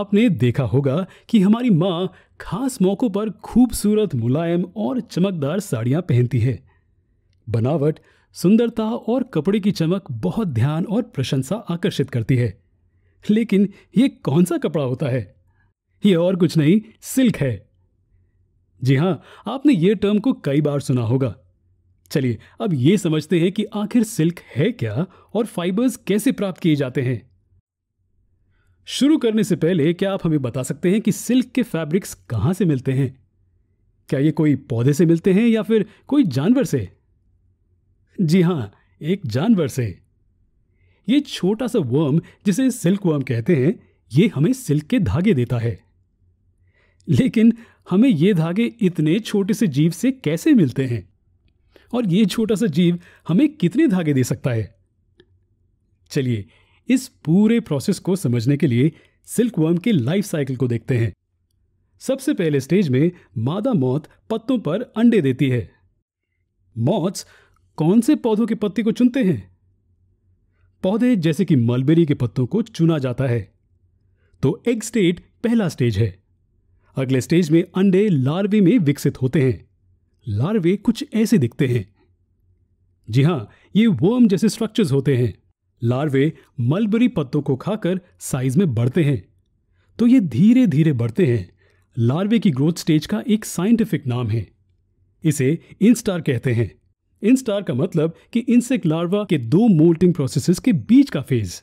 आपने देखा होगा कि हमारी माँ खास मौक़ों पर खूबसूरत मुलायम और चमकदार साड़ियाँ पहनती है बनावट सुंदरता और कपड़े की चमक बहुत ध्यान और प्रशंसा आकर्षित करती है लेकिन ये कौन सा कपड़ा होता है ये और कुछ नहीं सिल्क है जी हाँ आपने ये टर्म को कई बार सुना होगा चलिए अब ये समझते हैं कि आखिर सिल्क है क्या और फाइबर्स कैसे प्राप्त किए जाते हैं शुरू करने से पहले क्या आप हमें बता सकते हैं कि सिल्क के फैब्रिक्स कहाँ से मिलते हैं क्या ये कोई पौधे से मिलते हैं या फिर कोई जानवर से जी हाँ एक जानवर से ये छोटा सा वर्म जिसे सिल्क वर्म कहते हैं ये हमें सिल्क के धागे देता है लेकिन हमें ये धागे इतने छोटे से जीव से कैसे मिलते हैं और ये छोटा सा जीव हमें कितने धागे दे सकता है चलिए इस पूरे प्रोसेस को समझने के लिए सिल्क वर्म के लाइफ साइकिल को देखते हैं सबसे पहले स्टेज में मादा मौत पत्तों पर अंडे देती है मॉथ्स कौन से पौधों के पत्ते को चुनते हैं पौधे जैसे कि मलबेरी के पत्तों को चुना जाता है तो एग स्टेट पहला स्टेज है अगले स्टेज में अंडे लार्वे में विकसित होते हैं लार्वे कुछ ऐसे दिखते हैं जी हां ये वर्म जैसे स्ट्रक्चर्स होते हैं लार्वे मलबरी पत्तों को खाकर साइज में बढ़ते हैं तो ये धीरे धीरे बढ़ते हैं लार्वे की ग्रोथ स्टेज का एक साइंटिफिक नाम है इसे इंस्टार कहते हैं इंस्टार का मतलब कि इंसेक्ट लार्वा के दो मोल्टिंग प्रोसेसेस के बीच का फेज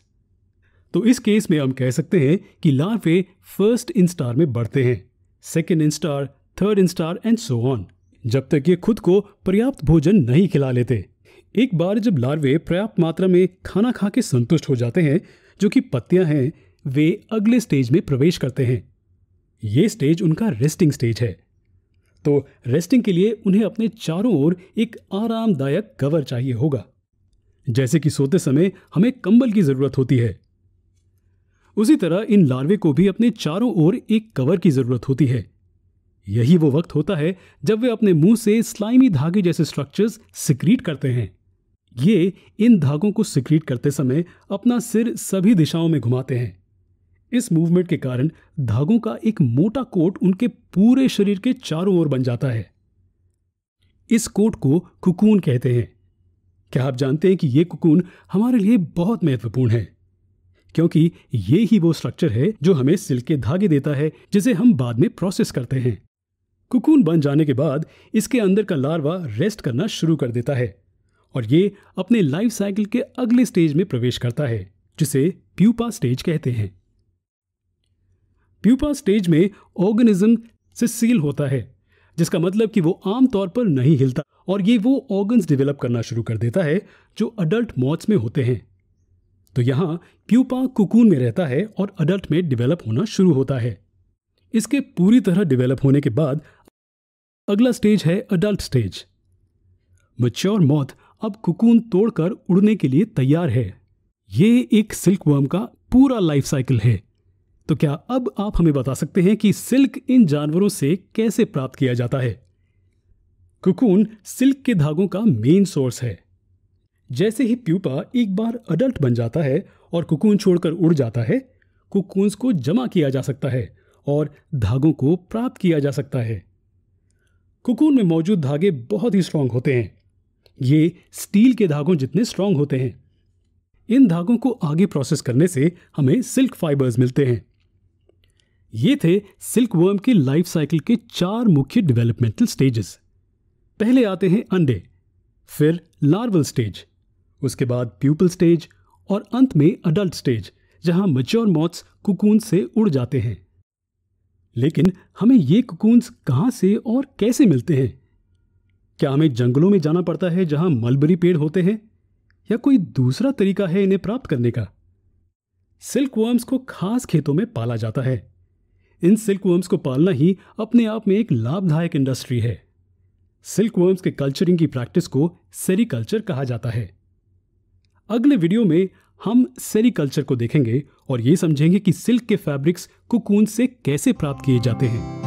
तो इस केस में हम कह सकते हैं कि लार्वे फर्स्ट इंस्टार में बढ़ते हैं second instar third instar and so on जब तक ये खुद को पर्याप्त भोजन नहीं खिला लेते एक बार जब लार्वे पर्याप्त मात्रा में खाना खा के संतुष्ट हो जाते हैं जो कि पत्तियां हैं वे अगले स्टेज में प्रवेश करते हैं ये स्टेज उनका रेस्टिंग स्टेज है तो रेस्टिंग के लिए उन्हें अपने चारों ओर एक आरामदायक कवर चाहिए होगा जैसे कि सोते समय हमें कंबल की ज़रूरत होती है उसी तरह इन लार्वे को भी अपने चारों ओर एक कवर की ज़रूरत होती है यही वो वक्त होता है जब वे अपने मुंह से स्लाइमी धागे जैसे स्ट्रक्चर्स सिक्रीट करते हैं ये इन धागों को सिक्रीट करते समय अपना सिर सभी दिशाओं में घुमाते हैं इस मूवमेंट के कारण धागों का एक मोटा कोट उनके पूरे शरीर के चारों ओर बन जाता है इस कोट को कुकून कहते हैं क्या आप जानते हैं कि ये कुकून हमारे लिए बहुत महत्वपूर्ण है क्योंकि ये ही वो स्ट्रक्चर है जो हमें सिल्क के धागे देता है जिसे हम बाद में प्रोसेस करते हैं कुकून बन जाने के बाद इसके अंदर का लार्वा रेस्ट करना शुरू कर देता है और ये अपने लाइफ साइकिल के अगले स्टेज में प्रवेश करता है जिसे प्यूपा स्टेज कहते हैं प्यूपा स्टेज में ऑर्गेनिज्म से सील होता है जिसका मतलब कि वो आमतौर पर नहीं हिलता और ये वो ऑर्गन्स डेवलप करना शुरू कर देता है जो अडल्ट मॉच में होते हैं तो यहां प्यूपा कुकून में रहता है और अडल्ट में डेवलप होना शुरू होता है इसके पूरी तरह डेवलप होने के बाद अगला स्टेज है अडल्ट स्टेज मच्योर मौत अब कुकून तोड़कर उड़ने के लिए तैयार है यह एक सिल्क वर्म का पूरा लाइफ साइकिल है तो क्या अब आप हमें बता सकते हैं कि सिल्क इन जानवरों से कैसे प्राप्त किया जाता है कुकून सिल्क के धागों का मेन सोर्स है जैसे ही प्यूपा एक बार अडल्ट बन जाता है और कुकून छोड़कर उड़ जाता है कुकून्स को जमा किया जा सकता है और धागों को प्राप्त किया जा सकता है कुकून में मौजूद धागे बहुत ही स्ट्रांग होते हैं ये स्टील के धागों जितने स्ट्रांग होते हैं इन धागों को आगे प्रोसेस करने से हमें सिल्क फाइबर्स मिलते हैं ये थे सिल्क वर्म के लाइफ साइकिल के चार मुख्य डेवलपमेंटल स्टेजेस पहले आते हैं अंडे फिर लार्वल स्टेज उसके बाद प्यूपल स्टेज और अंत में अडल्ट स्टेज जहां मच्योर मॉथ्स कुकून से उड़ जाते हैं लेकिन हमें ये कुकूंस कहाँ से और कैसे मिलते हैं क्या हमें जंगलों में जाना पड़ता है जहाँ मलबरी पेड़ होते हैं या कोई दूसरा तरीका है इन्हें प्राप्त करने का सिल्क वर्म्स को खास खेतों में पाला जाता है इन सिल्क वर्म्स को पालना ही अपने आप में एक लाभदायक इंडस्ट्री है सिल्क वर्म्स के कल्चरिंग की प्रैक्टिस को सेरिकल्चर कहा जाता है अगले वीडियो में हम सेरिकल्चर को देखेंगे और ये समझेंगे कि सिल्क के फैब्रिक्स कुकून से कैसे प्राप्त किए जाते हैं